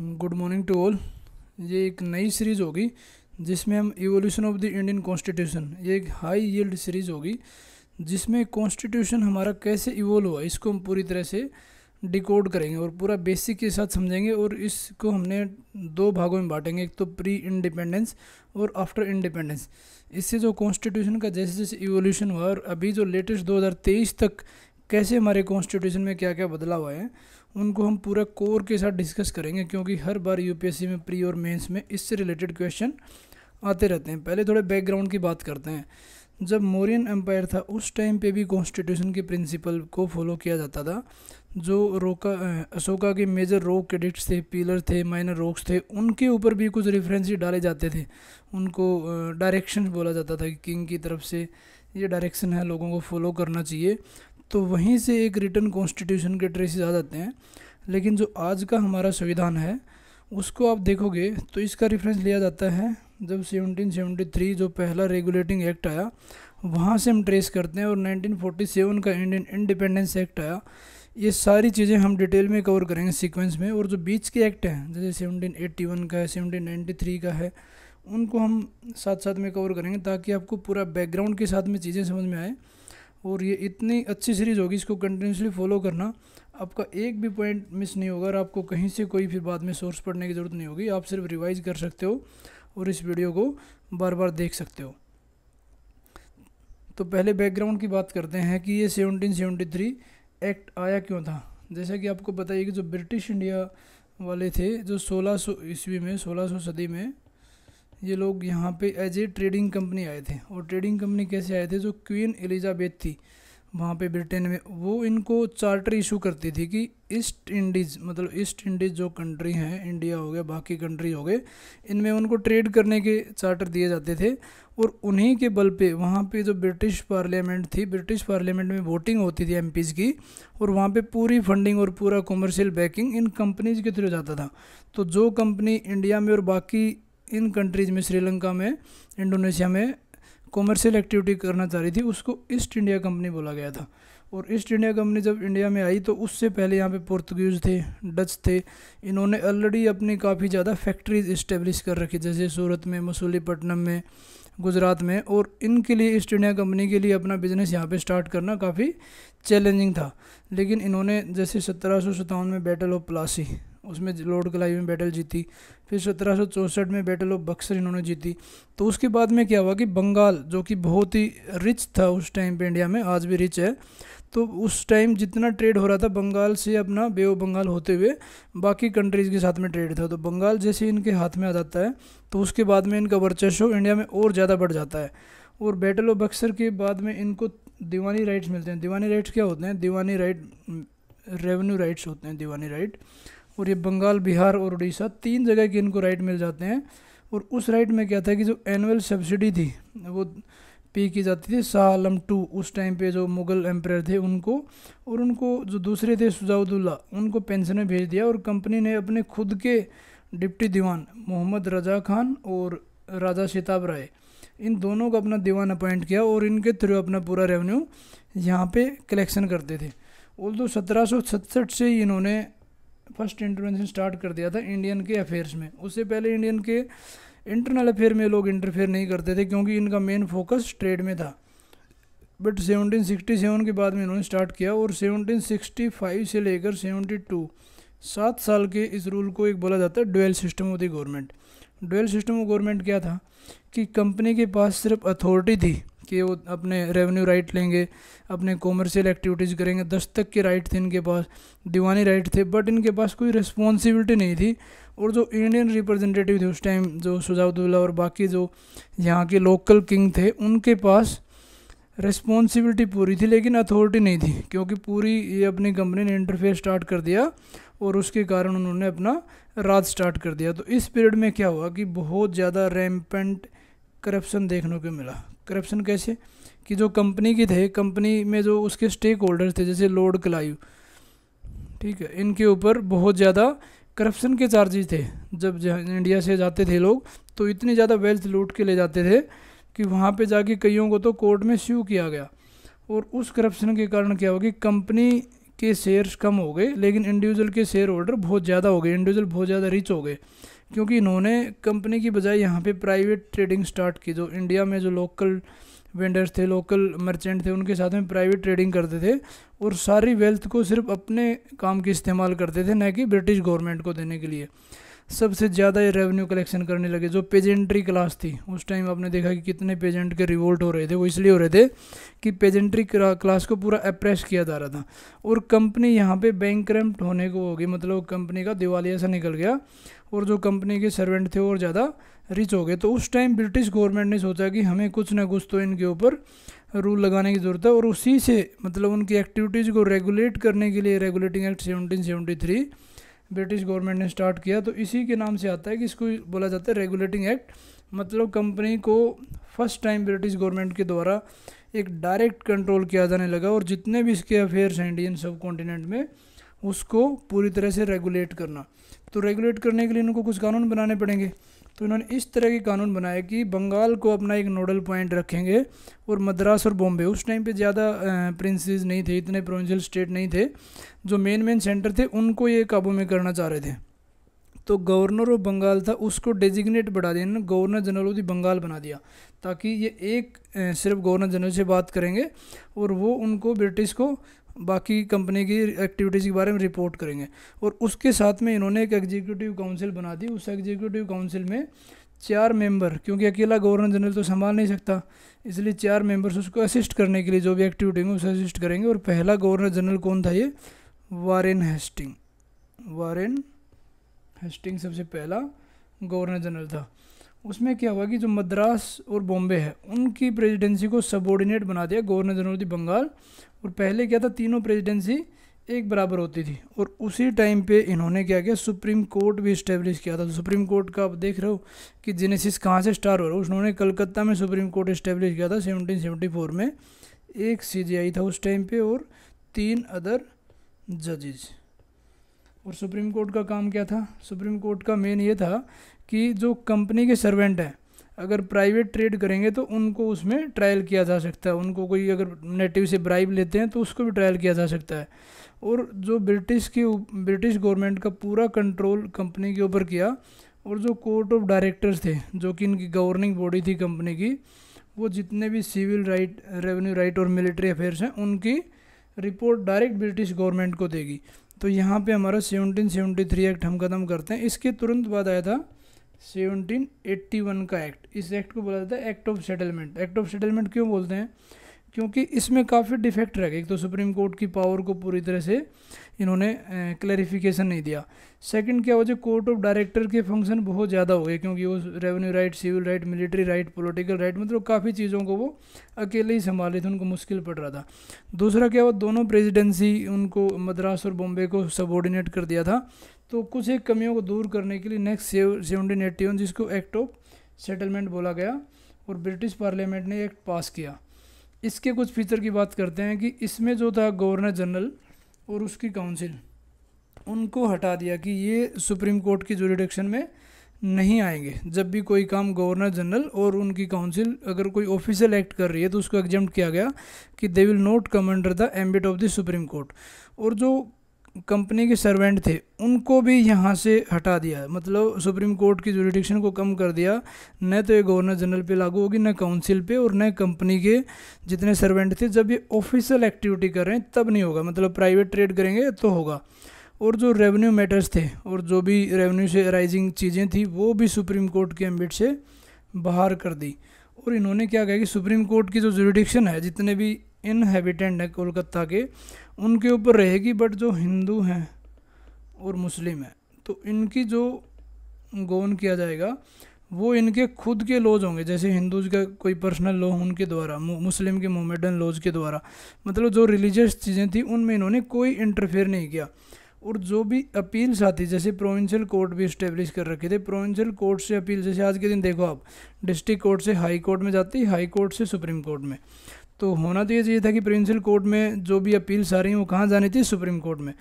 good morning to all ये एक नई सीरीज़ होगी जिसमें हम evolution of the Indian constitution ये एक हाई यील्ड सीरीज़ होगी जिसमें कॉन्स्टिट्यूशन हमारा कैसे इवोल्व हुआ इसको हम पूरी तरह से डिकोड करेंगे और पूरा बेसिक के साथ समझेंगे और इसको हमने दो भागों में बांटेंगे एक तो प्री इंडिपेंडेंस और आफ्टर इंडिपेंडेंस इससे जो कॉन्स्टिट्यूशन का जैसे जैसे इवोल्यूशन हुआ और अभी जो लेटेस्ट 2023 तक कैसे हमारे कॉन्स्टिट्यूशन में क्या क्या बदलाव आए हैं उनको हम पूरा कोर के साथ डिस्कस करेंगे क्योंकि हर बार यूपीएससी में प्री और मेंस में इससे रिलेटेड क्वेश्चन आते रहते हैं पहले थोड़े बैकग्राउंड की बात करते हैं जब मोरियन एम्पायर था उस टाइम पे भी कॉन्स्टिट्यूशन के प्रिंसिपल को फॉलो किया जाता था जो रोका अशोका के मेजर रोक क्रेडिट्स थे पिलर थे माइनर रोक्स थे उनके ऊपर भी कुछ रेफरेंसेस डाले जाते थे उनको डायरेक्शन बोला जाता था कि किंग की तरफ से ये डायरेक्शन है लोगों को फॉलो करना चाहिए तो वहीं से एक रिटर्न कॉन्स्टिट्यूशन के ट्रेसेस आ जाते हैं लेकिन जो आज का हमारा संविधान है उसको आप देखोगे तो इसका रेफरेंस लिया जाता है जब 1773 जो पहला रेगुलेटिंग एक्ट आया वहाँ से हम ट्रेस करते हैं और 1947 का इंडियन इंडिपेंडेंस एक्ट आया ये सारी चीज़ें हम डिटेल में कवर करेंगे सीक्वेंस में और जो बीच के एक्ट हैं जैसे 1781 का है 1793 का है उनको हम साथ साथ में कवर करेंगे ताकि आपको पूरा बैकग्राउंड के साथ में चीज़ें समझ में आए और ये इतनी अच्छी सीरीज़ होगी इसको कंटिन्यूसली फॉलो करना आपका एक भी पॉइंट मिस नहीं होगा और आपको कहीं से कोई फिर बाद में सोर्स पढ़ने की ज़रूरत नहीं होगी आप सिर्फ रिवाइज कर सकते हो और इस वीडियो को बार बार देख सकते हो तो पहले बैकग्राउंड की बात करते हैं कि ये 1773 एक्ट आया क्यों था जैसा कि आपको बताइए कि जो ब्रिटिश इंडिया वाले थे जो सोलह सौ ईस्वी में सोलह सौ सदी में ये लोग यहाँ पे एज ए ट्रेडिंग कंपनी आए थे और ट्रेडिंग कंपनी कैसे आए थे जो क्वीन एलिजाबेथ थी वहाँ पे ब्रिटेन में वो इनको चार्टर इशू करती थी कि ईस्ट इंडीज़ मतलब ईस्ट इंडीज़ जो कंट्री हैं इंडिया हो गया बाकी कंट्री हो गए इनमें उनको ट्रेड करने के चार्टर दिए जाते थे और उन्हीं के बल पे वहाँ पे जो ब्रिटिश पार्लियामेंट थी ब्रिटिश पार्लियामेंट में वोटिंग होती थी एम की और वहाँ पर पूरी फंडिंग और पूरा कॉमर्शियल बैकिंग इन कंपनीज के थ्रू जाता था तो जो कंपनी इंडिया में और बाकी इन कंट्रीज़ में श्रीलंका में इंडोनेशिया में कॉमर्शियल एक्टिविटी करना चाह रही थी उसको ईस्ट इंडिया कंपनी बोला गया था और ईस्ट इंडिया कंपनी जब इंडिया में आई तो उससे पहले यहाँ पे पुर्तगीज़ थे डच थे इन्होंने ऑलरेडी अपनी काफ़ी ज़्यादा फैक्ट्रीज इस्टेब्लिश कर रखी जैसे सूरत में मसूलीपट्टनम में गुजरात में और इनके लिए ईस्ट इंडिया कंपनी के लिए अपना बिजनेस यहाँ पे स्टार्ट करना काफ़ी चैलेंजिंग था लेकिन इन्होंने जैसे सत्रह में बैटल ऑफ प्लासी उसमें लॉर्ड कलाई में बैटल जीती फिर सत्रह में बैटल ऑफ बक्सर इन्होंने जीती तो उसके बाद में क्या हुआ कि बंगाल जो कि बहुत ही रिच था उस टाइम पे इंडिया में आज भी रिच है तो उस टाइम जितना ट्रेड हो रहा था बंगाल से अपना बे बंगाल होते हुए बाकी कंट्रीज़ के साथ में ट्रेड था तो बंगाल जैसे इनके हाथ में आ जाता है तो उसके बाद में इनका वर्चस्व इंडिया में और ज़्यादा बढ़ जाता है और बैटल ऑफ बक्सर के बाद में इनको दीवानी राइट्स मिलते हैं दीवानी राइट्स क्या होते हैं दीवानी राइट रेवेन्यू राइट्स होते हैं दीवानी राइट और ये बंगाल बिहार और उड़ीसा तीन जगह के इनको राइट मिल जाते हैं और उस राइट में क्या था कि जो एनुअल सब्सिडी थी वो पे की जाती थी शाह आलम टू उस टाइम पे जो मुग़ल एम्प्रायर थे उनको और उनको जो दूसरे थे सुजाउदुल्ला उनको पेंशन में भेज दिया और कंपनी ने अपने खुद के डिप्टी दीवान मोहम्मद रजा खान और राजा शिताब राय इन दोनों का अपना दीवान अपॉइंट किया और इनके थ्रू अपना पूरा रेवेन्यू यहाँ पे कलेक्शन करते थे ऑल दो सत्रह से इन्होंने फर्स्ट इंटरवेंशन स्टार्ट कर दिया था इंडियन के अफेयर्स में उससे पहले इंडियन के इंटरनल अफेयर में लोग इंटरफेयर नहीं करते थे क्योंकि इनका मेन फोकस ट्रेड में था बट 1767 के बाद में इन्होंने स्टार्ट किया और 1765 से लेकर 72 सात साल के इस रूल को एक बोला जाता है dual system of the government dual system of government क्या था कि कंपनी के पास सिर्फ अथॉरिटी थी कि वो अपने रेवेन्यू राइट लेंगे अपने कॉमर्शियल एक्टिविटीज़ करेंगे दस्तक के राइट थे इनके पास दीवानी राइट थे बट इनके पास कोई रिस्पॉन्सिबिलिटी नहीं थी और जो इंडियन रिप्रेजेंटेटिव थे उस टाइम जो शुजाउद्दौला और बाकी जो यहाँ के लोकल किंग थे उनके पास रिस्पॉन्सिबिलिटी पूरी थी लेकिन अथॉरिटी नहीं थी क्योंकि पूरी ये अपनी कंपनी ने इंटरफेस स्टार्ट कर दिया और उसके कारण उन्होंने अपना राज स्टार्ट कर दिया तो इस पीरियड में क्या हुआ कि बहुत ज़्यादा रैम्पेंट करप्शन देखने को मिला करप्शन कैसे कि जो कंपनी के थे कंपनी में जो उसके स्टेक होल्डर थे जैसे लोड क्लाइव ठीक है इनके ऊपर बहुत ज़्यादा करप्शन के चार्जेस थे जब इंडिया से जाते थे लोग तो इतनी ज़्यादा वेल्थ लूट के ले जाते थे कि वहाँ पे जाके कईयों को तो कोर्ट में स्यू किया गया और उस करप्शन के कारण क्या हो गया कंपनी के शेयर्स कम हो गए लेकिन इंडिविजुअल के शेयर होल्डर बहुत ज़्यादा हो गए इंडिविजुअल बहुत ज़्यादा रिच हो गए क्योंकि इन्होंने कंपनी की बजाय यहाँ पे प्राइवेट ट्रेडिंग स्टार्ट की जो इंडिया में जो लोकल वेंडर्स थे लोकल मर्चेंट थे उनके साथ में प्राइवेट ट्रेडिंग करते थे और सारी वेल्थ को सिर्फ अपने काम के इस्तेमाल करते थे न कि ब्रिटिश गवर्नमेंट को देने के लिए सबसे ज़्यादा ये रेवेन्यू कलेक्शन करने लगे जो पेजेंट्री क्लास थी उस टाइम आपने देखा कि कितने पेजेंट के रिवोल्ट हो रहे थे वो इसलिए हो रहे थे कि पेजेंट्री क्लास को पूरा अप्रेस किया जा रहा था और कंपनी यहाँ पे बैंक होने को होगी मतलब कंपनी का दिवालिया सा निकल गया और जो कंपनी के सर्वेंट थे और ज़्यादा रिच हो गए तो उस टाइम ब्रिटिश गवर्नमेंट ने सोचा कि हमें कुछ ना कुछ तो इनके ऊपर रूल लगाने की ज़रूरत है और उसी से मतलब उनकी एक्टिविटीज़ को रेगुलेट करने के लिए regulating act three British government ने स्टार्ट किया तो इसी के नाम से आता है कि इसको बोला जाता है रेगुलेटिंग एक्ट मतलब कंपनी को फर्स्ट टाइम ब्रिटिश गवर्नमेंट के द्वारा एक डायरेक्ट कंट्रोल किया जाने लगा और जितने भी इसके अफेयर्स हैं इंडियन सब कॉन्टिनेंट में उसको पूरी तरह से रेगुलेट करना तो रेगुलेट करने के लिए इनको कुछ कानून बनाने पड़ेंगे तो इन्होंने इस तरह के कानून बनाए कि बंगाल को अपना एक नोडल पॉइंट रखेंगे और मद्रास और बॉम्बे उस टाइम पे ज़्यादा प्रिंसेस नहीं थे इतने प्रोविंशियल स्टेट नहीं थे जो मेन मेन सेंटर थे उनको ये काबू में करना चाह रहे थे तो गवर्नर ऑफ बंगाल था उसको डेजिग्नेट बढ़ा दिया इन्होंने गवर्नर जनरल ऑफ बंगाल बना दिया ताकि ये एक सिर्फ गवर्नर जनरल से बात करेंगे और वो उनको ब्रिटिश को बाकी कंपनी की एक्टिविटीज़ के बारे में रिपोर्ट करेंगे और उसके साथ में इन्होंने एक एग्जीक्यूटिव काउंसिल बना दी उस एग्जीक्यूटिव काउंसिल में चार मेंबर क्योंकि अकेला गवर्नर जनरल तो संभाल नहीं सकता इसलिए चार मेंबर्स उसको असिस्ट करने के लिए जो भी एक्टिविटी होंगे उसे असिस्ट करेंगे और पहला गवर्नर जनरल कौन था ये वारेन हेस्टिंग वारेन हेस्टिंग सबसे पहला गवर्नर जनरल था उसमें क्या हुआ कि जो मद्रास और बॉम्बे है उनकी प्रेसिडेंसी को सबॉर्डिनेट बना दिया गवर्नर जनरल थी बंगाल और पहले क्या था तीनों प्रेसिडेंसी एक बराबर होती थी और उसी टाइम पे इन्होंने क्या किया सुप्रीम कोर्ट भी इस्टेब्लिश किया था तो सुप्रीम कोर्ट का आप देख रहे हो कि जेनेसिस कहाँ से स्टार्ट हो रहा है उन्होंने कलकत्ता में सुप्रीम कोर्ट इस्टेब्लिश किया था फोर में एक आई था उस टाइम पे और तीन अदर जजेज और सुप्रीम कोर्ट का काम क्या था सुप्रीम कोर्ट का मेन ये था कि जो कंपनी के सर्वेंट हैं अगर प्राइवेट ट्रेड करेंगे तो उनको उसमें ट्रायल किया जा सकता है उनको कोई अगर नेटिव से ब्राइब लेते हैं तो उसको भी ट्रायल किया जा सकता है और जो ब्रिटिश की ब्रिटिश गवर्नमेंट का पूरा कंट्रोल कंपनी के ऊपर किया और जो कोर्ट ऑफ डायरेक्टर्स थे जो कि इनकी गवर्निंग बॉडी थी कंपनी की वो जितने भी सिविल राइट रेवेन्यू राइट और मिलिट्री अफेयर्स हैं उनकी रिपोर्ट डायरेक्ट ब्रिटिश गवर्नमेंट को देगी तो यहाँ पे हमारा 1773 एक्ट हम ख़त्म करते हैं इसके तुरंत बाद आया था सेवनटीन एट्टी वन का एक्ट इस एक्ट को बोला जाता है act of settlement act of settlement क्यों बोलते हैं क्योंकि इसमें काफ़ी डिफेक्ट रह गए एक तो सुप्रीम कोर्ट की पावर को पूरी तरह से इन्होंने क्लैरिफिकेशन नहीं दिया सेकंड क्या वजह जाए कोर्ट ऑफ डायरेक्टर के फंक्शन बहुत ज़्यादा हो गए क्योंकि वो revenue right civil right military right political right मतलब काफ़ी चीज़ों को वो अकेले ही संभाल रहे थे उनको मुश्किल पड़ रहा था दूसरा क्या हुआ दोनों प्रेजिडेंसी उनको मद्रास और बॉम्बे को सबॉर्डिनेट कर दिया था तो कुछ एक कमियों को दूर करने के लिए नेक्स्ट सेवनटीन एट्टी वन जिसको एक्ट ऑफ सेटलमेंट बोला गया और ब्रिटिश पार्लियामेंट ने एक्ट पास किया इसके कुछ फीचर की बात करते हैं कि इसमें जो था गवर्नर जनरल और उसकी काउंसिल उनको हटा दिया कि ये सुप्रीम कोर्ट की जोरिडिक्शन में नहीं आएंगे जब भी कोई काम गवर्नर जनरल और उनकी काउंसिल अगर कोई ऑफिशियल एक्ट कर रही है तो उसको एग्जाम किया गया कि they will not come under the ambit of the supreme court और जो कंपनी के सर्वेंट थे उनको भी यहाँ से हटा दिया मतलब सुप्रीम कोर्ट की जुरिडिक्शन को कम कर दिया न तो ये गवर्नर जनरल पे लागू होगी न काउंसिल पे और न कंपनी के जितने सर्वेंट थे जब ये ऑफिशियल एक्टिविटी कर रहे हैं तब नहीं होगा मतलब प्राइवेट ट्रेड करेंगे तो होगा और जो रेवेन्यू मैटर्स थे और जो भी रेवेन्यू से अराइजिंग चीज़ें थी वो भी सुप्रीम कोर्ट के एम्बिट से बाहर कर दी और इन्होंने क्या कहा कि सुप्रीम कोर्ट की जो जुरिडिक्शन है जितने भी इनहेबिटेंट हैं कोलकाता के उनके ऊपर रहेगी बट जो हिंदू हैं और मुस्लिम हैं तो इनकी जो गौन किया जाएगा वो इनके खुद के लॉज होंगे जैसे हिंदूज का कोई पर्सनल लॉ उनके द्वारा मुस्लिम के मोमेडन लॉज के द्वारा मतलब जो रिलीजियस चीज़ें थी उनमें इन्होंने कोई इंटरफेयर नहीं किया और जो भी अपील्स आती जैसे प्रोविंशियल कोर्ट भी इस्टेब्लिश कर रखे थे प्रोविंशियल कोर्ट से अपील जैसे आज के दिन देखो आप डिस्ट्रिक्ट कोर्ट से हाई कोर्ट में जाती हाई कोर्ट से सुप्रीम कोर्ट में तो होना तो ये चाहिए था कि प्रोविंशियल कोर्ट में जो भी अपील्स आ रही हैं वो कहाँ जानी थी सुप्रीम कोर्ट में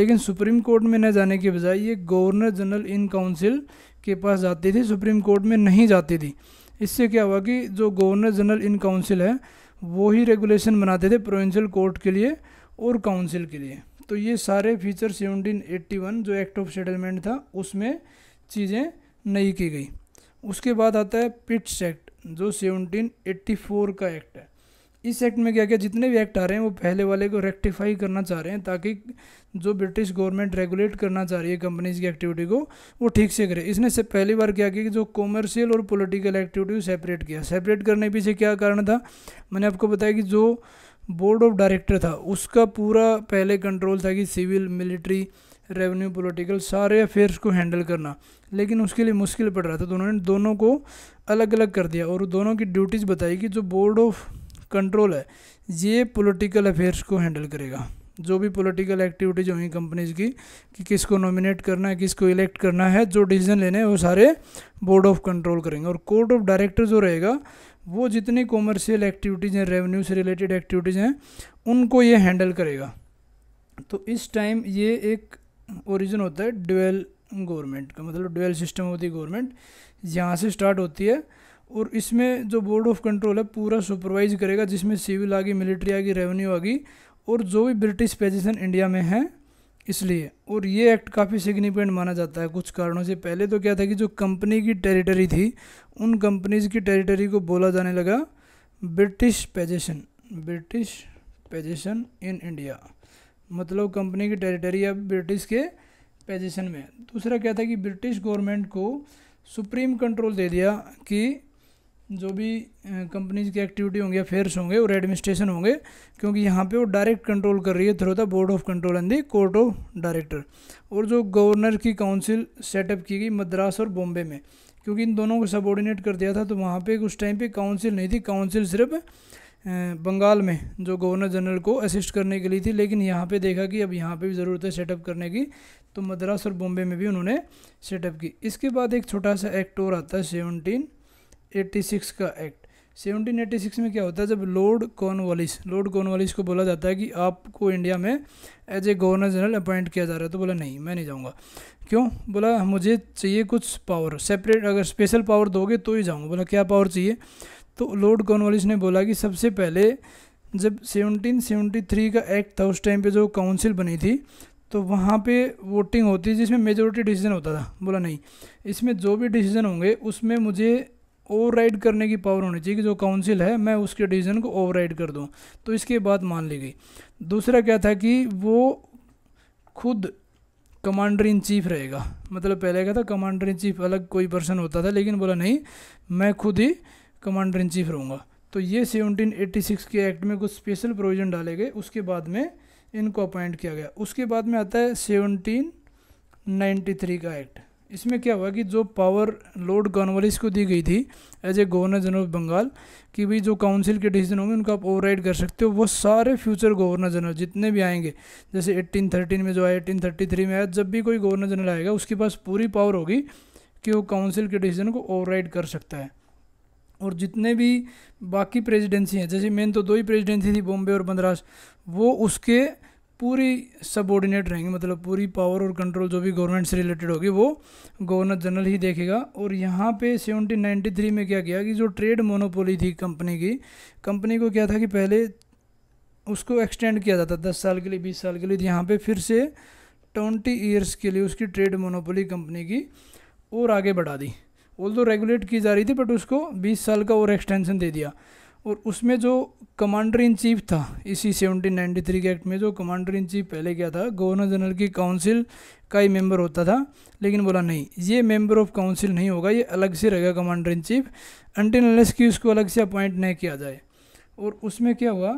लेकिन सुप्रीम कोर्ट में न जाने के बजाय ये गवर्नर जनरल इन काउंसिल के पास जाती थी सुप्रीम कोर्ट में नहीं जाती थी इससे क्या हुआ कि जो गवर्नर जनरल इन काउंसिल है वो ही रेगुलेशन बनाते थे प्रोविंशियल कोर्ट के लिए और काउंसिल के लिए तो ये सारे फीचर सेवनटीन एट्टी वन जो एक्ट ऑफ सेटलमेंट था उसमें चीज़ें नहीं की गई उसके बाद आता है पिट्स एक्ट जो सेवनटीन एट्टी फोर का एक्ट है इस एक्ट में क्या क्या जितने भी एक्ट आ रहे हैं वो पहले वाले को रेक्टिफाई करना चाह रहे हैं ताकि जो ब्रिटिश गवर्नमेंट रेगुलेट करना चाह रही है कंपनीज की एक्टिविटी को वो ठीक से करे इसने से पहली बार क्या किया कि जो कॉमर्शियल और पॉलिटिकल एक्टिविटी को सेपरेट किया सेपरेट करने पीछे क्या कारण था मैंने आपको बताया कि जो बोर्ड ऑफ डायरेक्टर था उसका पूरा पहले कंट्रोल था कि सिविल मिलिट्री रेवेन्यू पॉलिटिकल सारे अफेयर्स को हैंडल करना लेकिन उसके लिए मुश्किल पड़ रहा था तो उन्होंने दोनों को अलग अलग कर दिया और दोनों की ड्यूटीज़ बताई कि जो बोर्ड ऑफ कंट्रोल है ये पॉलिटिकल अफेयर्स को हैंडल करेगा जो भी पॉलिटिकल एक्टिविटीज होंगी कंपनीज की कि किसको नॉमिनेट करना है किसको इलेक्ट करना है जो डिसीजन लेने हैं वो सारे बोर्ड ऑफ कंट्रोल करेंगे और कोर्ट ऑफ डायरेक्टर जो रहेगा वो जितनी कॉमर्शियल एक्टिविटीज़ हैं रेवेन्यू से रिलेटेड एक्टिविटीज़ हैं उनको ये हैंडल करेगा तो इस टाइम ये एक ओरिजिन होता है ड्यूएल गवर्नमेंट का मतलब ड्यूएल सिस्टम होती है गवर्नमेंट यहाँ से स्टार्ट होती है और इसमें जो बोर्ड ऑफ कंट्रोल है पूरा सुपरवाइज करेगा जिसमें सिविल आ गई मिलिट्री आ गई रेवेन्यू आ गई और जो भी ब्रिटिश पोजिशन इंडिया में है इसलिए और ये एक्ट काफ़ी सिग्निफिकेंट माना जाता है कुछ कारणों से पहले तो क्या था कि जो कंपनी की टेरिटरी थी उन कंपनीज़ की टेरिटरी को बोला जाने लगा British position British position in India मतलब कंपनी की टेरिटरी अब ब्रिटिश के पोजिशन में दूसरा क्या था कि ब्रिटिश गवर्नमेंट को सुप्रीम कंट्रोल दे दिया कि जो भी कंपनीज की एक्टिविटी होंगी अफेयर्स होंगे और एडमिनिस्ट्रेशन होंगे क्योंकि यहाँ पे वो डायरेक्ट कंट्रोल कर रही है through the board of control and the court of director और जो गवर्नर की काउंसिल सेटअप की गई मद्रास और बॉम्बे में क्योंकि इन दोनों को सबॉर्डिनेट कर दिया था तो वहाँ पर उस टाइम पर काउंसिल नहीं थी काउंसिल सिर्फ बंगाल में जो गवर्नर जनरल को असिस्ट करने के लिए थी लेकिन यहाँ पे देखा कि अब यहाँ पे भी ज़रूरत है सेटअप करने की तो मद्रास और बॉम्बे में भी उन्होंने सेटअप की इसके बाद एक छोटा सा एक्ट और आता है सेवनटीन 1786 का एक्ट 1786 में क्या होता है जब लॉर्ड कॉर्नवालिस लॉर्ड कॉर्नवालिस को बोला जाता है कि आपको इंडिया में as a governor general appoint किया जा रहा है तो बोला नहीं मैं नहीं जाऊँगा क्यों बोला मुझे चाहिए कुछ पावर सेपरेट अगर स्पेशल पावर दोगे तो ही जाऊँगा बोला क्या पावर चाहिए तो लॉर्ड कॉर्नवालिस ने बोला कि सबसे पहले जब सेवनटीन का एक्ट था उस टाइम पर जो काउंसिल बनी थी तो वहाँ पे वोटिंग होती है जिसमें मेजोरिटी डिसीजन होता था बोला नहीं इसमें जो भी डिसीजन होंगे उसमें मुझे ओवर करने की पावर होनी चाहिए कि जो काउंसिल है मैं उसके डिसीजन को ओवर कर दूँ तो इसके बाद मान ली गई दूसरा क्या था कि वो खुद कमांडर इन चीफ रहेगा मतलब पहले क्या था कमांडर इन चीफ अलग कोई पर्सन होता था लेकिन बोला नहीं मैं खुद ही कमांडर इन चीफ रहूँगा तो ये 1786 के एक्ट में कुछ स्पेशल प्रोविज़न डाले गए उसके बाद में इनको अपॉइंट किया गया उसके बाद में आता है 1793 का एक्ट इसमें क्या हुआ कि जो पावर लोड कॉर्नवालिस को दी गई थी as a governor general of Bengal कि भाई जो काउंसिल के डिसीजन होंगे उनको आप ओवरराइड कर सकते हो वो सारे फ्यूचर गवर्नर जनरल जितने भी आएंगे जैसे 1813 में जो आया 1833 में आया जब भी कोई गवर्नर जनरल आएगा उसके पास पूरी पावर होगी कि वो काउंसिल के डिसीजन को ओवर कर सकता है और जितने भी बाकी प्रेजिडेंसी हैं जैसे मेन तो दो ही प्रेजिडेंसी थी बॉम्बे और मद्रास वो उसके पूरी सबॉर्डिनेट रहेंगे मतलब पूरी पावर और कंट्रोल जो भी गवर्नमेंट से रिलेटेड होगी वो गवर्नर जनरल ही देखेगा और यहाँ पे 1793 में क्या किया कि जो ट्रेड मोनोपोली थी कंपनी की कंपनी को क्या था कि पहले उसको एक्सटेंड किया जाता दस साल के लिए बीस साल के लिए तो यहाँ पर फिर से ट्वेंटी ईयर्स के लिए उसकी ट्रेड मोनोपोली कंपनी की और आगे बढ़ा दी ऑल रेगुलेट की जा रही थी बट उसको बीस साल का और एक्सटेंसन दे दिया और उसमें जो कमांडर इन चीफ था इसी 1793 के एक्ट में जो कमांडर इन चीफ पहले क्या था गवर्नर जनरल की काउंसिल का ही मेंबर होता था लेकिन बोला नहीं ये मेंबर ऑफ काउंसिल नहीं होगा ये अलग से रहेगा कमांडर इन चीफ अंटिनलेस की उसको अलग से अपॉइंट नहीं किया जाए और उसमें क्या हुआ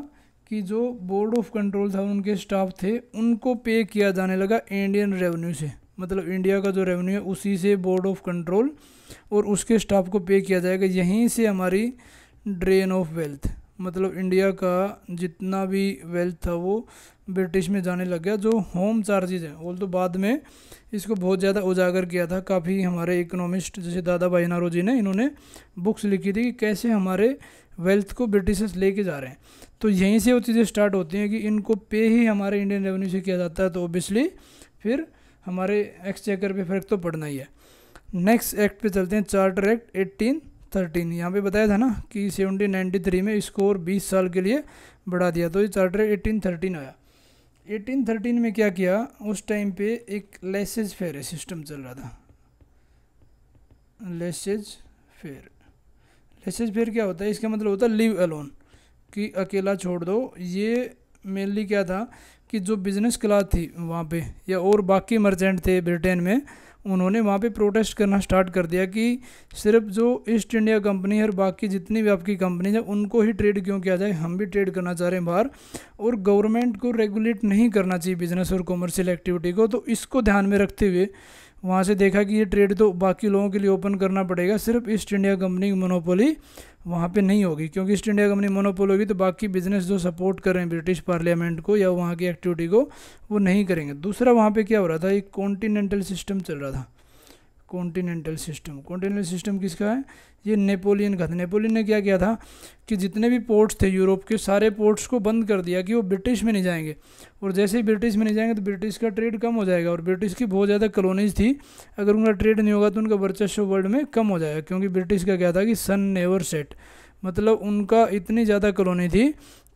कि जो बोर्ड ऑफ कंट्रोल था उनके स्टाफ थे उनको पे किया जाने लगा इंडियन रेवेन्यू से मतलब इंडिया का जो रेवेन्यू है उसी से बोर्ड ऑफ कंट्रोल और उसके स्टाफ को पे किया जाएगा यहीं से हमारी ड्रेन ऑफ वेल्थ मतलब इंडिया का जितना भी वेल्थ था वो ब्रिटिश में जाने लग गया जो होम चार्जेज हैं वो तो बाद में इसको बहुत ज़्यादा उजागर किया था काफ़ी हमारे इकोनॉमिस्ट जैसे दादा भाई नारो जी ने इन्होंने बुक्स लिखी थी कि कैसे हमारे वेल्थ को ब्रिटिशर्स लेके जा रहे हैं तो यहीं से वो चीज़ें स्टार्ट होती हैं कि इनको पे ही हमारे इंडियन रेवेन्यू से किया जाता है तो ओबियसली फिर हमारे एक्सचेकर पर फर्क तो पड़ना ही है नेक्स्ट एक्ट पर चलते हैं चार्टर एक्ट एट्टीन थर्टीन यहाँ पे बताया था ना कि सेवनटीन नाइन्टी थ्री में स्कोर बीस साल के लिए बढ़ा दिया तो ये चार्टर एटीन थर्टीन आया एटीन थर्टीन में क्या किया उस टाइम पे एक लेसेज फेयर सिस्टम चल रहा था लेसेज फेयर लेसेज फेयर क्या होता है इसका मतलब होता है लिव अलोन कि अकेला छोड़ दो ये मेनली क्या था कि जो बिजनेस क्लास थी वहाँ पे या और बाकी मर्चेंट थे ब्रिटेन में उन्होंने वहाँ पे प्रोटेस्ट करना स्टार्ट कर दिया कि सिर्फ जो ईस्ट इंडिया कंपनी है और बाकी जितनी भी आपकी कंपनीज हैं उनको ही ट्रेड क्यों किया जाए हम भी ट्रेड करना चाह रहे हैं बाहर और गवर्नमेंट को रेगुलेट नहीं करना चाहिए बिजनेस और कॉमर्शियल एक्टिविटी को तो इसको ध्यान में रखते हुए वहाँ से देखा कि ये ट्रेड तो बाकी लोगों के लिए ओपन करना पड़ेगा सिर्फ ईस्ट इंडिया कंपनी की मोनोपोली वहाँ पे नहीं होगी क्योंकि ईस्ट इंडिया कंपनी मोनोपोल होगी तो बाकी बिजनेस जो सपोर्ट कर रहे हैं ब्रिटिश पार्लियामेंट को या वहाँ की एक्टिविटी को वो नहीं करेंगे दूसरा वहाँ पर क्या हो रहा था एक कॉन्टीनेंटल सिस्टम चल रहा था कॉन्टिनेंटल सिस्टम कॉन्टिनेंटल सिस्टम किसका है ये नेपोलियन का था नेपोलियन ने क्या किया था कि जितने भी पोर्ट्स थे यूरोप के सारे पोर्ट्स को बंद कर दिया कि वो ब्रिटिश में नहीं जाएंगे और जैसे ही ब्रिटिश में नहीं जाएंगे तो ब्रिटिश का ट्रेड कम हो जाएगा और ब्रिटिश की बहुत ज़्यादा कॉलोनीज थी अगर उनका ट्रेड नहीं होगा तो उनका वर्चस्व वर्ल्ड में कम हो जाएगा क्योंकि ब्रिटिश का क्या था कि सन नेवर सेट मतलब उनका इतनी ज़्यादा कॉलोनी थी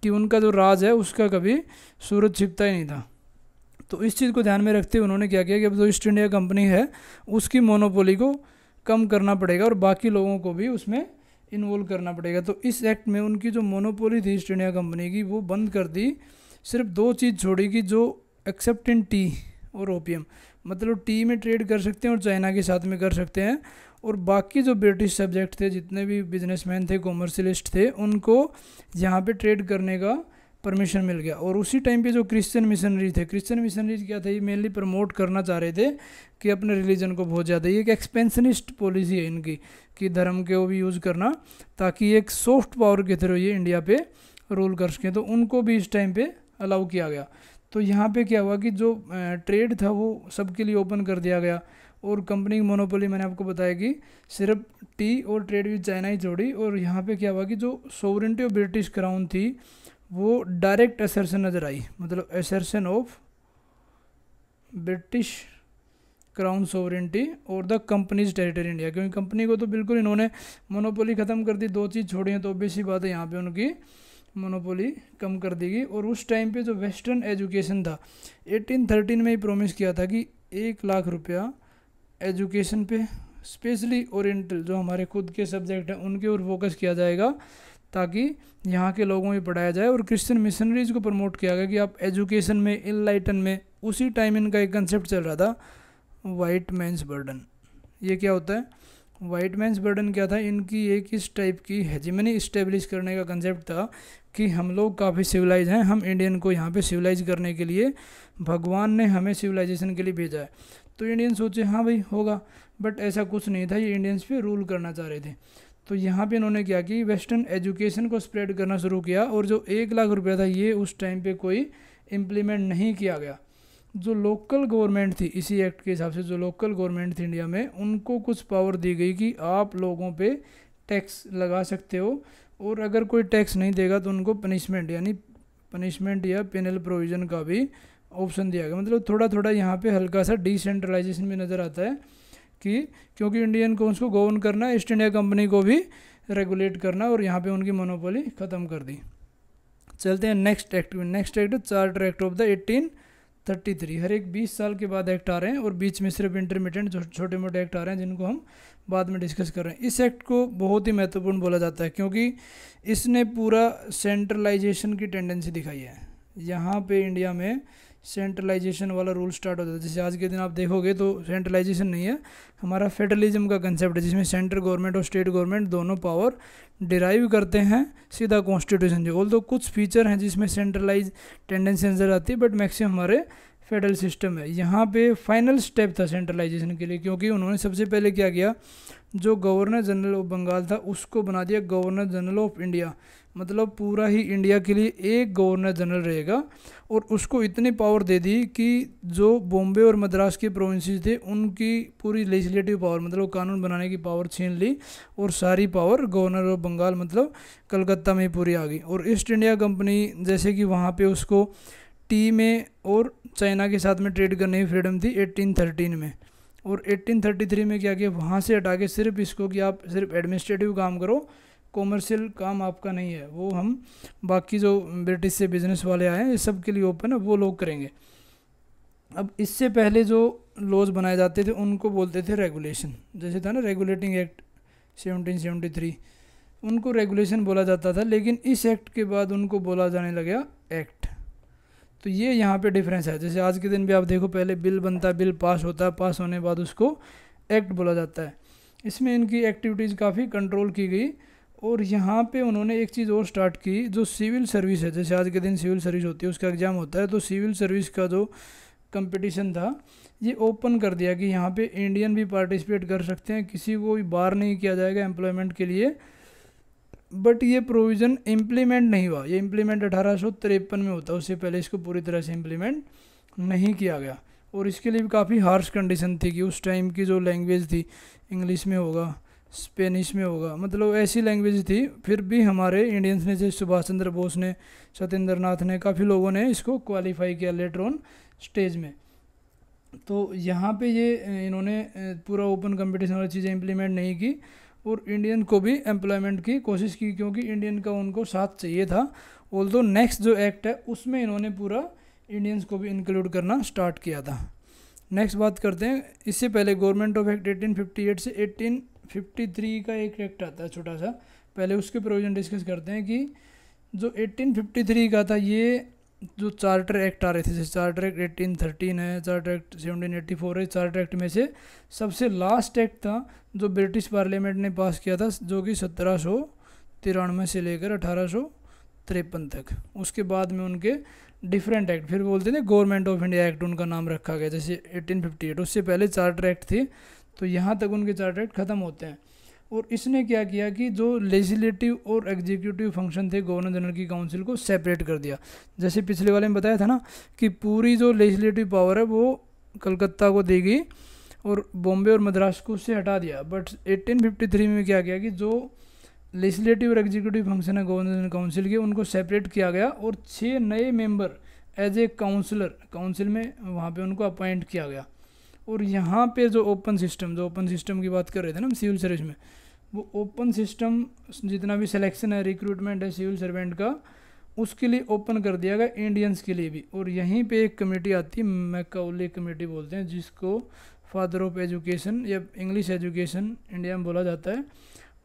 कि उनका जो राज है उसका कभी सूरज छिपता ही नहीं था तो इस चीज़ को ध्यान में रखते हुए उन्होंने क्या किया कि अब जो ईस्ट इंडिया कंपनी है उसकी मोनोपोली को कम करना पड़ेगा और बाकी लोगों को भी उसमें इन्वॉल्व करना पड़ेगा तो इस एक्ट में उनकी जो मोनोपोली थी ईस्ट इंडिया कंपनी की वो बंद कर दी सिर्फ दो चीज़ छोड़ी कि जो एक्सेप्ट इन टी और ओपीएम मतलब टी में ट्रेड कर सकते हैं और चाइना के साथ में कर सकते हैं और बाकी जो ब्रिटिश सब्जेक्ट थे जितने भी बिजनेसमैन थे कॉमर्शलिस्ट थे उनको यहाँ पे ट्रेड करने का परमिशन मिल गया और उसी टाइम पे जो क्रिश्चियन मिशनरी थे क्रिश्चियन मिशनरीज क्या था ये मेनली प्रमोट करना चाह रहे थे कि अपने रिलीजन को बहुत ज़्यादा ये एक एक्सपेंशनिस्ट पॉलिसी है इनकी कि धर्म वो भी यूज़ करना ताकि एक सॉफ्ट पावर के थ्रू ये इंडिया पे रूल कर सकें तो उनको भी इस टाइम पर अलाउ किया गया तो यहाँ पर क्या हुआ कि जो ट्रेड था वो सबके लिए ओपन कर दिया गया और कंपनी की मोनोपोली मैंने आपको बताया कि सिर्फ टी और ट्रेड विद चाइना ही छोड़ी और यहाँ पे क्या हुआ कि जो सोवरेंटी ऑफ ब्रिटिश क्राउन थी वो डायरेक्ट एसरसन नज़र आई मतलब assertion of British crown sovereignty और द कंपनीज टेरिटरी इंडिया क्योंकि कंपनी को तो बिल्कुल इन्होंने मोनोपोली ख़त्म कर दी दो चीज़ छोड़ी हैं तो ऑब्वियस सी बात है यहाँ पे उनकी मोनोपोली कम कर दी गई और उस टाइम पे जो वेस्टर्न एजुकेशन था 1813 में ही प्रोमिस किया था कि एक लाख रुपया एजुकेशन पे स्पेशली ओरिएंटल जो हमारे खुद के सब्जेक्ट हैं उनके ऊपर फोकस किया जाएगा ताकि यहाँ के लोगों में पढ़ाया जाए और क्रिश्चियन मिशनरीज को प्रमोट किया गया कि आप एजुकेशन में इनलाइटन में उसी टाइम इनका एक कंसेप्ट चल रहा था वाइट मैंस बर्डन ये क्या होता है वाइट मैंस बर्डन क्या था इनकी एक इस टाइप की हेजिमनी इस्टेब्लिश करने का कंसेप्ट था कि हम लोग काफ़ी सिविलाइज हैं हम इंडियन को यहाँ पे सिविलाइज करने के लिए भगवान ने हमें सिविलाइजेशन के लिए भेजा है तो इंडियन सोचे हाँ भाई होगा बट ऐसा कुछ नहीं था ये इंडियंस पे रूल करना चाह रहे थे तो यहाँ पे इन्होंने क्या कि वेस्टर्न एजुकेशन को स्प्रेड करना शुरू किया और जो एक लाख रुपया था ये उस टाइम पे कोई इम्प्लीमेंट नहीं किया गया जो लोकल गवर्नमेंट थी इसी एक्ट के हिसाब से जो लोकल गवर्नमेंट थी इंडिया में उनको कुछ पावर दी गई कि आप लोगों पे टैक्स लगा सकते हो और अगर कोई टैक्स नहीं देगा तो उनको पनिशमेंट यानी पनिशमेंट या पेनल प्रोविज़न का भी ऑप्शन दिया गया मतलब थोड़ा थोड़ा यहाँ पे हल्का सा डिसेंट्रलाइजेशन भी नज़र आता है कि क्योंकि इंडियन को उसको गोवन करना ईस्ट इंडिया कंपनी को भी रेगुलेट करना और यहाँ पे उनकी मोनोपोली ख़त्म कर दी चलते हैं नेक्स्ट एक्ट में next act charter act of the eighteen thirty three हर एक बीस साल के बाद एक्ट आ रहे हैं और बीच में सिर्फ इंटरमीडिएट छोटे मोटे एक्ट आ रहे हैं जिनको हम बाद में डिस्कस कर रहे हैं इस एक्ट को बहुत ही महत्वपूर्ण बोला जाता है क्योंकि इसने पूरा सेंट्रलाइजेशन की टेंडेंसी दिखाई है यहाँ पे इंडिया में सेंट्रलाइजेशन वाला रूल स्टार्ट होता है जैसे आज के दिन आप देखोगे तो सेंट्रलाइजेशन नहीं है हमारा फेडरलिज्म का कंसेप्ट है जिसमें सेंट्रल गवर्नमेंट और स्टेट गवर्नमेंट दोनों पावर डिराइव करते हैं सीधा कॉन्स्टिट्यूशन से ऑल तो कुछ फीचर हैं जिसमें सेंट्रलाइज टेंडेंसी नज़र आती है बट मैक्सिमम हमारे फेडरल सिस्टम है यहाँ पे फाइनल स्टेप था सेंट्रलाइजेशन के लिए क्योंकि उन्होंने सबसे पहले क्या किया जो गवर्नर जनरल ऑफ बंगाल था उसको बना दिया गवर्नर जनरल ऑफ इंडिया मतलब पूरा ही इंडिया के लिए एक गवर्नर जनरल रहेगा और उसको इतनी पावर दे दी कि जो बॉम्बे और मद्रास के प्रोविंसेस थे उनकी पूरी लेजिस्लेटिव पावर मतलब कानून बनाने की पावर छीन ली और सारी पावर गवर्नर ऑफ बंगाल मतलब कलकत्ता में पूरी आ गई और ईस्ट इंडिया कंपनी जैसे कि वहाँ पर उसको टी में और चाइना के साथ में ट्रेड करने की फ्रीडम थी एट्टीन में और 1833 में क्या किया वहाँ से हटा के सिर्फ इसको कि आप सिर्फ एडमिनिस्ट्रेटिव काम करो कॉमर्शियल काम आपका नहीं है वो हम बाकी जो ब्रिटिश से बिजनेस वाले आए हैं ये सब के लिए ओपन है वो लोग करेंगे अब इससे पहले जो लॉज बनाए जाते थे उनको बोलते थे रेगुलेशन जैसे था ना रेगुलेटिंग एक्ट सेवनटीन थ्री उनको रेगुलेशन बोला जाता था लेकिन इस एक्ट के बाद उनको बोला जाने लगा एक्ट तो ये यहाँ पे डिफरेंस है जैसे आज के दिन भी आप देखो पहले बिल बनता है बिल पास होता है पास होने के बाद उसको एक्ट बोला जाता है इसमें इनकी एक्टिविटीज़ काफ़ी कंट्रोल की गई और यहाँ पे उन्होंने एक चीज़ और स्टार्ट की जो सिविल सर्विस है जैसे आज के दिन सिविल सर्विस होती है उसका एग्ज़ाम होता है तो सिविल सर्विस का जो कंपटीशन था ये ओपन कर दिया कि यहाँ पे इंडियन भी पार्टिसिपेट कर सकते हैं किसी को भी बार नहीं किया जाएगा एम्प्लॉयमेंट के लिए बट ये प्रोविज़न इम्प्लीमेंट नहीं हुआ ये इम्प्लीमेंट अठारह में होता उससे पहले इसको पूरी तरह से इम्प्लीमेंट नहीं किया गया और इसके लिए भी काफ़ी हार्श कंडीशन थी कि उस टाइम की जो लैंग्वेज थी इंग्लिश में होगा स्पेनिश में होगा मतलब ऐसी लैंग्वेज थी फिर भी हमारे इंडियंस ने जैसे सुभाष चंद्र बोस ने सत्येंद्र नाथ ने काफ़ी लोगों ने इसको क्वालिफाई किया लेटर ऑन स्टेज में तो यहाँ पे ये इन्होंने पूरा ओपन कंपटीशन वाली चीज़ें इम्प्लीमेंट नहीं की और इंडियन को भी एम्प्लॉयमेंट की कोशिश की क्योंकि इंडियन का उनको साथ चाहिए था ऑल दो नेक्स्ट जो एक्ट है उसमें इन्होंने पूरा इंडियंस को भी इंक्लूड करना स्टार्ट किया था नेक्स्ट बात करते हैं इससे पहले गवर्नमेंट ऑफ एक्ट 1858 से फिफ्टी थ्री का एक एक्ट आता है छोटा सा पहले उसके प्रोविज़न डिस्कस करते हैं कि जो 1853 फिफ्टी थ्री का था ये जो चार्टर एक्ट आ रहे थे जैसे चार्टर एक्ट एटीन थर्टीन है charter act seventeen eighty four है चार्टर एक्ट में से सबसे लास्ट एक्ट था जो ब्रिटिश पार्लियामेंट ने पास किया था जो कि सत्रह सौ तिरानवे से लेकर अठारह सौ तिरपन तक उसके बाद में उनके डिफरेंट एक्ट फिर बोलते थे गवर्नमेंट ऑफ इंडिया एक्ट उनका नाम रखा गया जैसे एटीन फिफ्टी एट उससे पहले चार्टर एक्ट थी तो यहाँ तक उनके चार्ट रेट ख़त्म होते हैं और इसने क्या किया कि जो लेजिलेटिव और एग्जीक्यूटिव फंक्शन थे गवर्नर जनरल की काउंसिल को सेपरेट कर दिया जैसे पिछले वाले में बताया था ना कि पूरी जो लेजिलेटिव पावर है वो कलकत्ता को दी गई और बॉम्बे और मद्रास को उससे हटा दिया बट 1853 में क्या किया कि जो लेजिलेटिव और एग्जीक्यूटिव फंक्शन है गवर्नर जनरल काउंसिल के उनको सेपरेट किया गया और छः नए member as a councillor council में वहाँ पर उनको अपॉइंट किया गया और यहाँ पे जो ओपन सिस्टम जो ओपन सिस्टम की बात कर रहे थे ना हम सिविल सर्विस में वो ओपन सिस्टम जितना भी सिलेक्शन है रिक्रूटमेंट है सिविल सर्वेंट का उसके लिए ओपन कर दिया गया इंडियंस के लिए भी और यहीं पे एक कमेटी आती है मैकाउली कमेटी बोलते हैं जिसको फादर ऑफ एजुकेशन या इंग्लिश एजुकेशन इंडिया में बोला जाता है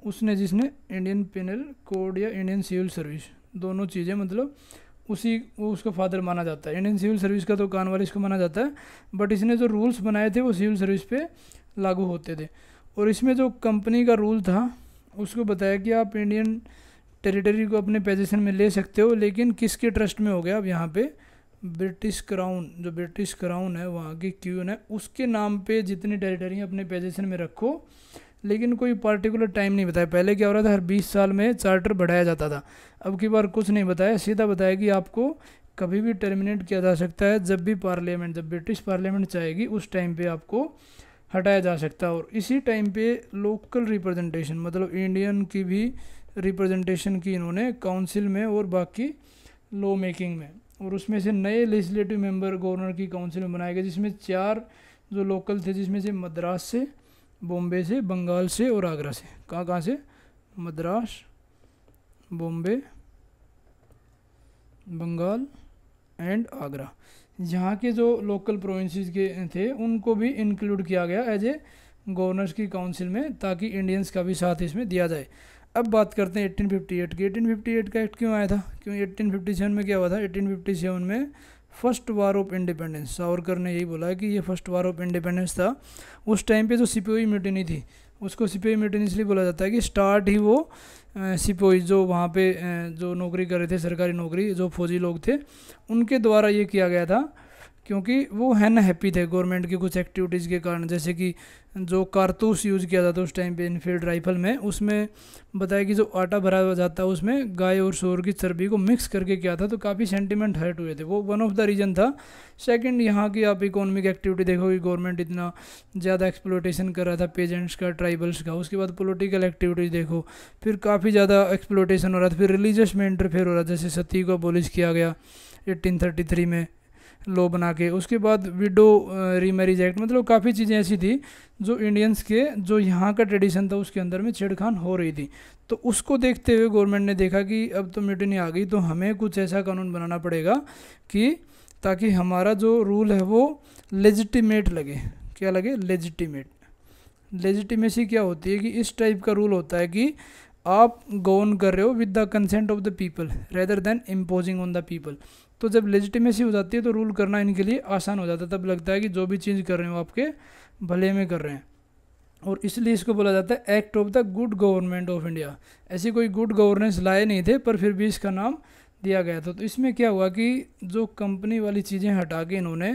उसने जिसने इंडियन पेनल कोड या इंडियन सिविल सर्विस दोनों चीज़ें मतलब उसी वो उसका फादर माना जाता है इंडियन सिविल सर्विस का तो कान वाले इसको माना जाता है बट इसने जो रूल्स बनाए थे वो सिविल सर्विस पे लागू होते थे और इसमें जो कंपनी का रूल था उसको बताया कि आप इंडियन टेरिटरी को अपने पोजिशन में ले सकते हो लेकिन किसके ट्रस्ट में हो गया अब यहाँ पर ब्रिटिश क्राउन जो ब्रिटिश क्राउन है वहाँ की क्यून है उसके नाम पे जितनी टेरिटरी अपने पोजिशन में रखो लेकिन कोई पार्टिकुलर टाइम नहीं बताया पहले क्या हो रहा था हर 20 साल में चार्टर बढ़ाया जाता था अब की बार कुछ नहीं बताया सीधा बताया कि आपको कभी भी टर्मिनेट किया जा सकता है जब भी पार्लियामेंट जब ब्रिटिश पार्लियामेंट चाहेगी उस टाइम पे आपको हटाया जा सकता है और इसी टाइम पे लोकल रिप्रेजेंटेशन मतलब इंडियन की भी रिप्रेजेंटेशन की इन्होंने काउंसिल में और बाकी लॉ मेकिंग में और उसमें से नए लेजिस्लेटिव मेंबर गवर्नर की काउंसिल में बनाए गए जिसमें चार जो लोकल थे जिसमें से मद्रास से बॉम्बे से बंगाल से और आगरा से कहाँ कहाँ से मद्रास बॉम्बे बंगाल एंड आगरा यहाँ के जो लोकल प्रोविंसेस के थे उनको भी इंक्लूड किया गया एज ए गवर्नर्स की काउंसिल में ताकि इंडियंस का भी साथ इसमें दिया जाए अब बात करते हैं 1858 की 1858 का एक्ट क्यों आया था क्योंकि 1857 में क्या हुआ था 1857 में first war of independence Savarkar ने यही बोला कि ये फर्स्ट वार ऑफ इंडिपेंडेंस था उस टाइम पे जो सिपाही म्यूटिनी थी उसको सिपाही मिलिटेंट इसलिए बोला जाता है कि स्टार्ट ही वो सिपाही जो वहाँ पे जो नौकरी कर रहे थे सरकारी नौकरी जो फौजी लोग थे उनके द्वारा ये किया गया था क्योंकि वो है ना हैप्पी थे गवर्नमेंट की कुछ एक्टिविटीज़ के कारण जैसे कि जो कारतूस यूज़ किया जाता है उस टाइम पे इनफील्ड राइफल में उसमें बताया कि जो आटा भरा जाता है उसमें गाय और शोर की चर्बी को मिक्स करके किया था तो काफ़ी सेंटिमेंट हर्ट हुए थे वो वन ऑफ द रीज़न था सेकंड यहाँ की आप इकोनॉमिक एक्टिविटी देखो कि गवर्नमेंट इतना ज़्यादा एक्सप्लोटेशन कर रहा था पेजेंट्स का ट्राइबल्स का उसके बाद पोलिटिकल एक्टिविटीज़ देखो फिर काफ़ी ज़्यादा एक्सप्लोटेशन हो रहा था फिर रिलीजियस में इंटरफेयर हो रहा था जैसे सती को अबोलिश किया गया एटीन में लॉ बना के उसके बाद विडो रीमेरिज एक्ट मतलब काफ़ी चीज़ें ऐसी थी जो इंडियंस के जो यहाँ का ट्रेडिशन था उसके अंदर में छेड़खान हो रही थी तो उसको देखते हुए गवर्नमेंट ने देखा कि अब तो म्यूटनी आ गई तो हमें कुछ ऐसा कानून बनाना पड़ेगा कि ताकि हमारा जो रूल है वो लेजिटिमेट लगे क्या लगे लेजिटिमेट लेजिटिमेसी क्या होती है कि इस टाइप का रूल होता है कि आप गवर्न कर रहे हो with the consent of the people rather than imposing on the people तो जब लेजिटिमेसी हो जाती है तो रूल करना इनके लिए आसान हो जाता है तब लगता है कि जो भी चीज़ कर रहे हैं वो आपके भले में कर रहे हैं और इसलिए इसको बोला जाता है act of the good government of India ऐसी कोई गुड गवर्नेंस लाए नहीं थे पर फिर भी इसका नाम दिया गया था तो इसमें क्या हुआ कि जो कंपनी वाली चीज़ें हटा के इन्होंने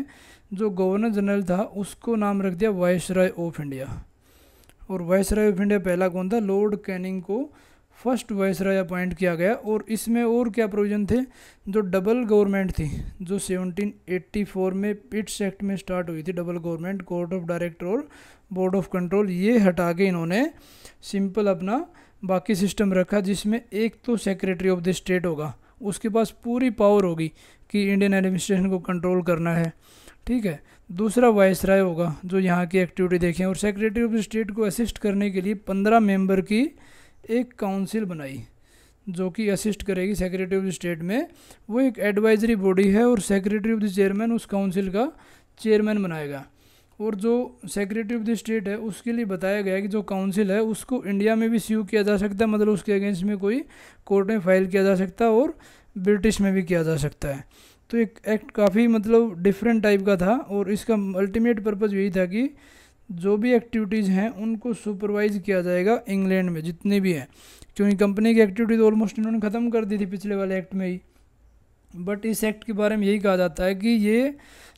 जो गवर्नर जनरल था उसको नाम रख दिया वायसराय ऑफ इंडिया और वायसराय ऑफ इंडिया पहला कौन था लॉर्ड कैनिंग को फर्स्ट वॉइस राय अपॉइंट किया गया और इसमें और क्या प्रोविज़न थे जो डबल गवर्नमेंट थी जो 1784 में पिट्स एक्ट में स्टार्ट हुई थी double government court of director और बोर्ड ऑफ कंट्रोल ये हटा के इन्होंने सिंपल अपना बाकी सिस्टम रखा जिसमें एक तो सेक्रेटरी ऑफ द स्टेट होगा उसके पास पूरी पावर होगी कि इंडियन एडमिनिस्ट्रेशन को कंट्रोल करना है ठीक है दूसरा राय होगा जो यहाँ की एक्टिविटी देखें और सेक्रेटरी ऑफ स्टेट को असिस्ट करने के लिए पंद्रह मेंबर की एक काउंसिल बनाई जो कि असिस्ट करेगी सेक्रेटरी ऑफ द स्टेट में वो एक एडवाइजरी बॉडी है और सेक्रेटरी ऑफ द चेयरमैन उस काउंसिल का चेयरमैन बनाएगा और जो सेक्रेटरी ऑफ द स्टेट है उसके लिए बताया गया कि जो काउंसिल है उसको इंडिया में भी स्यू किया जा सकता है मतलब उसके अगेंस्ट में कोई कोर्ट में फाइल किया जा सकता है और ब्रिटिश में भी किया जा सकता है तो एक एक्ट काफ़ी मतलब डिफरेंट टाइप का था और इसका अल्टीमेट पर्पज़ यही था कि जो भी एक्टिविटीज़ हैं उनको सुपरवाइज किया जाएगा इंग्लैंड में जितनी भी हैं क्योंकि कंपनी की एक्टिविटीज़ ऑलमोस्ट इन्होंने ख़त्म कर दी थी पिछले वाले एक्ट में ही बट इस एक्ट के बारे में यही कहा जाता है कि ये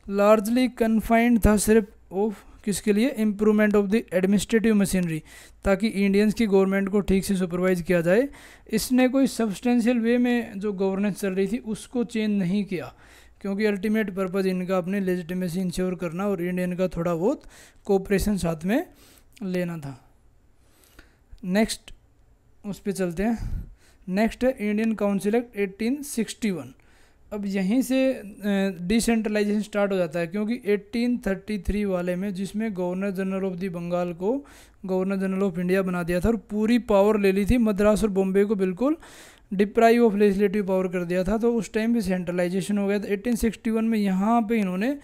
लार्जली कन्फाइंड था सिर्फ ऑफ किसके लिए improvement of the administrative machinery ताकि इंडियंस की गवर्नमेंट को ठीक से सुपरवाइज किया जाए इसने कोई सब्सटेंशियल वे में जो गवर्नेंस चल रही थी उसको चेंज नहीं किया क्योंकि अल्टीमेट पर्पज़ इनका अपने लेजिटिमेसी इंश्योर करना और इंडियन का थोड़ा बहुत कोऑपरेशन साथ में लेना था नेक्स्ट उस पर चलते हैं नेक्स्ट है इंडियन काउंसिल एक्ट वन अब यहीं से डिसेंट्रलाइजेशन स्टार्ट हो जाता है क्योंकि 1833 वाले में जिसमें governor general of the Bengal को गवर्नर जनरल ऑफ इंडिया बना दिया था और पूरी पावर ले ली थी मद्रास और बॉम्बे को बिल्कुल डिप्राइव ऑफ लेजिस्लेटिव पावर कर दिया था तो उस टाइम भी सेंट्रलाइजेशन हो गया था वन में यहाँ पे इन्होंने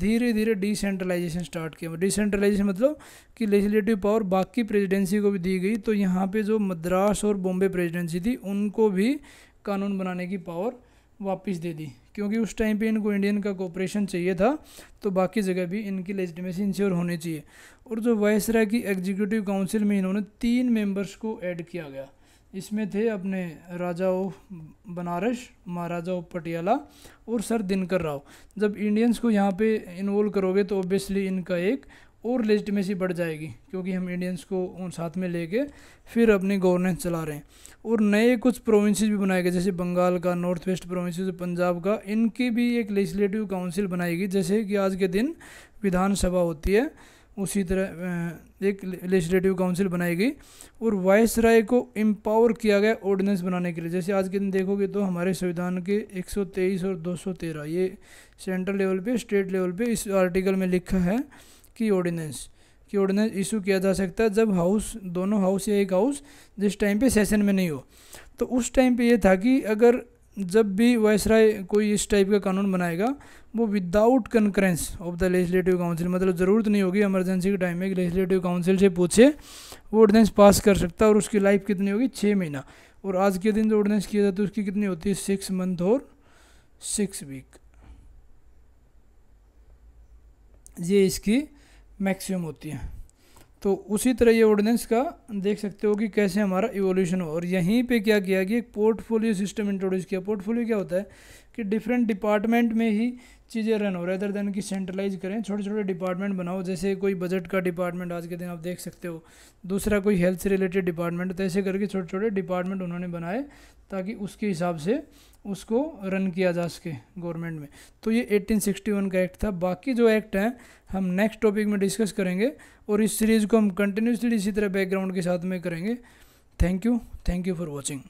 धीरे धीरे डिसेंट्रलाइजेशन स्टार्ट किया डिसेंट्रलाइजेशन मतलब कि लेजिस्लेटिव पावर बाकी प्रेजिडेंसी को भी दी गई तो यहाँ पे जो मद्रास और बॉम्बे प्रेजिडेंसी थी उनको भी कानून बनाने की पावर वापस दे दी क्योंकि उस टाइम पे इनको इंडियन का कोऑपरेशन चाहिए था तो बाकी जगह भी इनकी लेजिटिमेसी इंश्योर होनी चाहिए और जो वायसराय की एग्जीक्यूटिव काउंसिल में इन्होंने तीन मेंबर्स को ऐड किया गया इसमें थे अपने राजा ऑफ बनारस महाराजा ऑफ पटियाला और सर दिनकर राव जब इंडियंस को यहाँ पे इन्वॉल्व करोगे तो ऑब्वियसली इनका एक और लेजिटमेसी बढ़ जाएगी क्योंकि हम इंडियंस को उन साथ में लेके फिर अपनी गवर्नेंस चला रहे हैं और नए कुछ प्रोविंसेस भी बनाए गए जैसे बंगाल का नॉर्थ वेस्ट प्रोविंसेस पंजाब का इनकी भी एक लेजिस्लेटिव काउंसिल बनाएगी जैसे कि आज के दिन विधानसभा होती है उसी तरह एक लेजिस्लेटिव काउंसिल बनाई गई और वाइस राय को एम्पावर किया गया ऑर्डिनेंस बनाने के लिए जैसे आज के दिन देखोगे तो हमारे संविधान के 123 और 213 ये सेंट्रल लेवल पे स्टेट लेवल पे इस आर्टिकल में लिखा है कि ऑर्डिनेंस कि ऑर्डिनेंस इशू किया जा सकता है जब हाउस दोनों हाउस या एक हाउस जिस टाइम पर सेशन में नहीं हो तो उस टाइम पर यह था कि अगर जब भी वायसराय कोई इस टाइप का कानून बनाएगा वो without concurrence of the legislative council मतलब ज़रूरत नहीं होगी इमरजेंसी के टाइम में लेजिस्लेटिव काउंसिल से पूछे वो ऑर्डिनेंस पास कर सकता है और उसकी लाइफ कितनी होगी छः महीना और आज के दिन जो ऑर्डिनेंस किया जाता है उसकी कितनी होती है सिक्स मंथ और सिक्स वीक ये इसकी मैक्सिमम होती है तो उसी तरह ये ऑर्डिनेंस का देख सकते हो कि कैसे हमारा इवोल्यूशन हो और यहीं पे क्या किया कि एक पोर्टफोलियो सिस्टम इंट्रोड्यूस किया पोर्टफोलियो क्या होता है कि डिफरेंट डिपार्टमेंट में ही चीज़ें रन हो रेदर देन कि सेंट्रलाइज करें छोटे छोटे डिपार्टमेंट बनाओ जैसे कोई बजट का डिपार्टमेंट आज के दिन आप देख सकते हो दूसरा कोई हेल्थ से रिलेटेड डिपार्टमेंट तो ऐसे करके छोटे छोटे डिपार्टमेंट उन्होंने बनाए ताकि उसके हिसाब से उसको रन किया जा सके गवर्नमेंट में तो ये 1861 का एक्ट था बाकी जो एक्ट हैं हम नेक्स्ट टॉपिक में डिस्कस करेंगे और इस सीरीज़ को हम कंटिन्यूसली इसी तरह बैकग्राउंड के साथ में करेंगे thank you thank you for watching